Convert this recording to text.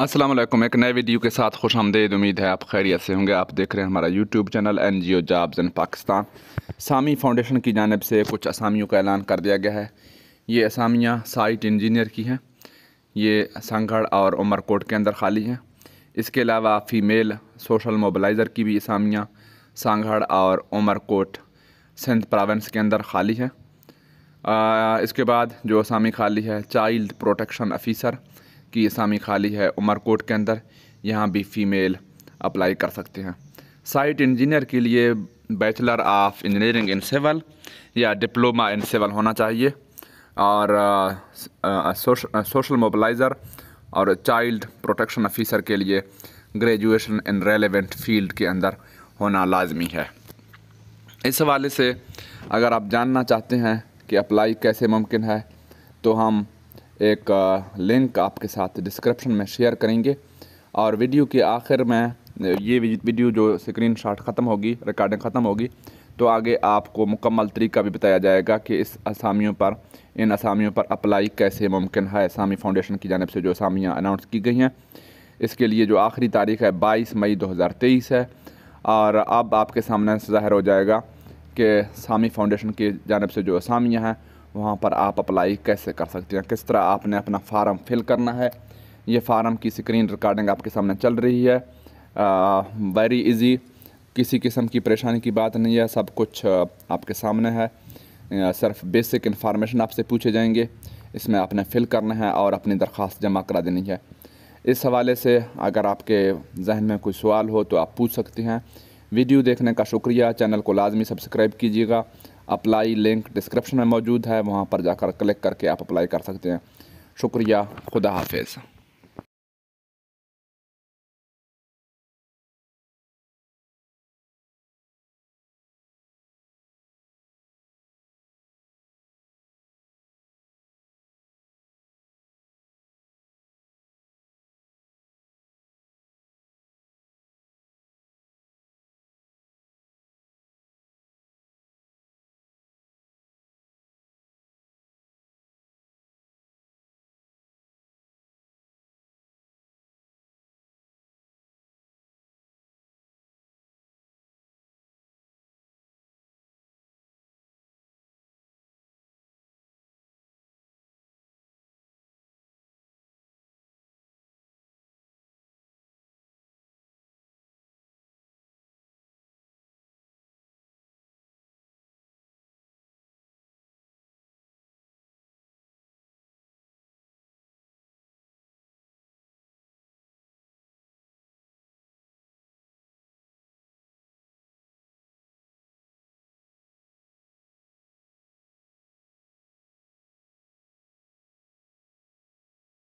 असलम एक नए वीडियो के साथ खुश आमदेद उम्मीद है आप खैरियत से होंगे आप देख रहे हैं हमारा YouTube channel N G O jobs in Pakistan Sami foundation की जानब से कुछ असामियों का ऐलान कर दिया गया है ये असामियाँ साइट इंजीनियर की हैं ये संगढ़ और उमरकोट के अंदर खाली हैं इसके अलावा फ़ीमेल सोशल मोबलाइज़र की भी असामियाँ सांगढ़ और उमरकोट सिंध प्रोविंस के अंदर खाली हैं इसके बाद जो असामी खाली है चाइल्ड प्रोटेक्शन अफ़ीसर की असामी खाली है उमरकोट के अंदर यहाँ भी फ़ीमेल अप्लाई कर सकते हैं साइट इंजीनियर के लिए bachelor of engineering in civil या डिप्लोमा इन सिविल होना चाहिए और सोशल मोबलाइज़र और चाइल्ड प्रोटेक्शन ऑफिसर के लिए ग्रेजुएशन इन रेलेवेंट फील्ड के अंदर होना लाजमी है इस हवाले से अगर आप जानना चाहते हैं कि अप्लाई कैसे मुमकिन है तो हम एक लिंक आपके साथ डिस्क्रिप्शन में शेयर करेंगे और वीडियो के आखिर में ये वीडियो जो स्क्रीन शॉट ख़त्म होगी रिकॉर्डिंग ख़त्म होगी तो आगे आपको मुकम्मल तरीका भी बताया जाएगा कि इस असामियों पर इन असामियों पर अप्लाई कैसे मुमकिन है असामी फाउंडेशन की जानब से जो असामियाँ अनाउंस की गई हैं इसके लिए जो आखिरी तारीख है बाईस मई दो हज़ार तेईस है और अब आपके सामने ज़ाहिर हो जाएगा कि सामी फाउंडेशन की जानब से जो असामियाँ हैं वहाँ पर आप अप्लाई कैसे कर सकते हैं किस तरह आपने अपना फार्म फिल करना है ये फार्म की स्क्रीन रिकॉर्डिंग आपके सामने चल रही है वेरी इजी किसी किस्म की परेशानी की बात नहीं है सब कुछ आपके सामने है सिर्फ बेसिक इन्फॉर्मेशन आपसे पूछे जाएंगे इसमें आपने फ़िल करना है और अपनी दरख्वास्त जमा करा देनी है इस हवाले से अगर आपके जहन में कोई सवाल हो तो आप पूछ सकते हैं वीडियो देखने का शुक्रिया चैनल को लाजमी सब्सक्राइब कीजिएगा अप्लाई लिंक डिस्क्रिप्शन में मौजूद है वहाँ पर जाकर क्लिक करके आप अप्लाई कर सकते हैं शुक्रिया खुदा हाफिज़